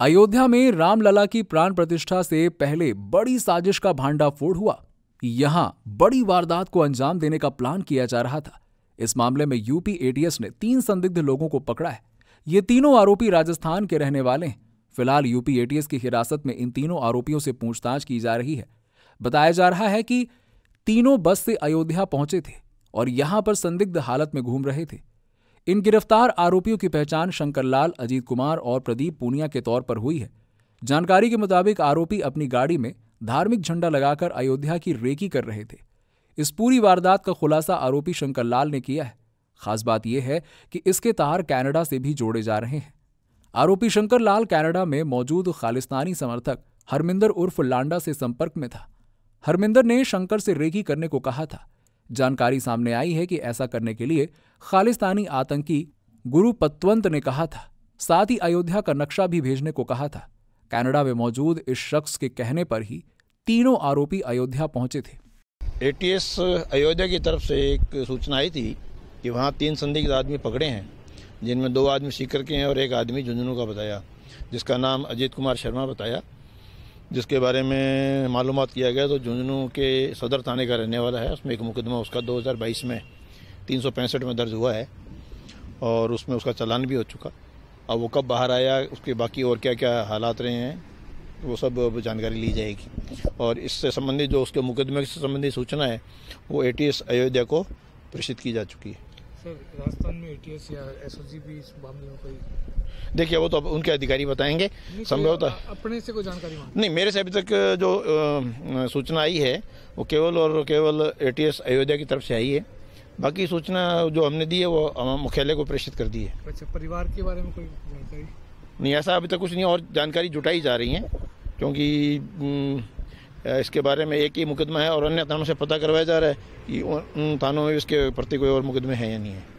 अयोध्या में रामलला की प्राण प्रतिष्ठा से पहले बड़ी साजिश का भांडाफोड़ हुआ यहां बड़ी वारदात को अंजाम देने का प्लान किया जा रहा था इस मामले में यूपी एटीएस ने तीन संदिग्ध लोगों को पकड़ा है ये तीनों आरोपी राजस्थान के रहने वाले हैं फिलहाल यूपी एटीएस की हिरासत में इन तीनों आरोपियों से पूछताछ की जा रही है बताया जा रहा है कि तीनों बस से अयोध्या पहुंचे थे और यहां पर संदिग्ध हालत में घूम रहे थे इन गिरफ्तार आरोपियों की पहचान शंकर लाल अजीत कुमार और प्रदीप पूनिया के तौर पर हुई है जानकारी के मुताबिक आरोपी अपनी गाड़ी में धार्मिक झंडा लगाकर अयोध्या की रेकी कर रहे थे इस पूरी वारदात का खुलासा आरोपी शंकर लाल ने किया है खास बात यह है कि इसके तार कैनेडा से भी जोड़े जा रहे हैं आरोपी शंकर लाल कैनेडा में मौजूद खालिस्तानी समर्थक हरमिंदर उर्फ लांडा से संपर्क में था हरमिंदर ने शंकर से रेकी करने को कहा था जानकारी सामने आई है कि ऐसा करने के लिए खालिस्तानी आतंकी गुरु पतवंत ने कहा था साथ ही अयोध्या का नक्शा भी भेजने को कहा था कनाडा में मौजूद इस शख्स के कहने पर ही तीनों आरोपी अयोध्या पहुंचे थे एटीएस अयोध्या की तरफ से एक सूचना आई थी कि वहाँ तीन संदिग्ध आदमी पकड़े हैं जिनमें दो आदमी सीकर के हैं और एक आदमी झुंझुनू का बताया जिसका नाम अजीत कुमार शर्मा बताया जिसके बारे में मालूम किया गया तो झुंझुनू के सदर थाने का रहने वाला है उसमें एक मुकदमा उसका 2022 में तीन में दर्ज हुआ है और उसमें उसका चलान भी हो चुका अब वो कब बाहर आया उसके बाकी और क्या क्या हालात रहे हैं वो सब जानकारी ली जाएगी और इससे संबंधित जो उसके मुकदमे से संबंधित सूचना है वो ए अयोध्या को प्रेषित की जा चुकी है सर राजस्थान में ए या एस भी इस मामले में कोई देखिए वो तो उनके अधिकारी बताएंगे संभवतः अपने से कोई जानकारी नहीं मेरे से अभी तक जो आ, सूचना आई है वो केवल और केवल एटीएस अयोध्या की तरफ से आई है बाकी सूचना जो हमने दी है वो मुख्यालय को प्रेषित कर दी है अच्छा परिवार के बारे में कोई जानकारी नहीं ऐसा अभी तक कुछ नहीं और जानकारी जुटाई जा रही है क्योंकि इसके बारे में एक ही मुकदमा है और अन्य थानों से पता करवाया जा रहा है कि उन थानों में इसके प्रति कोई और मुकदमे हैं या नहीं है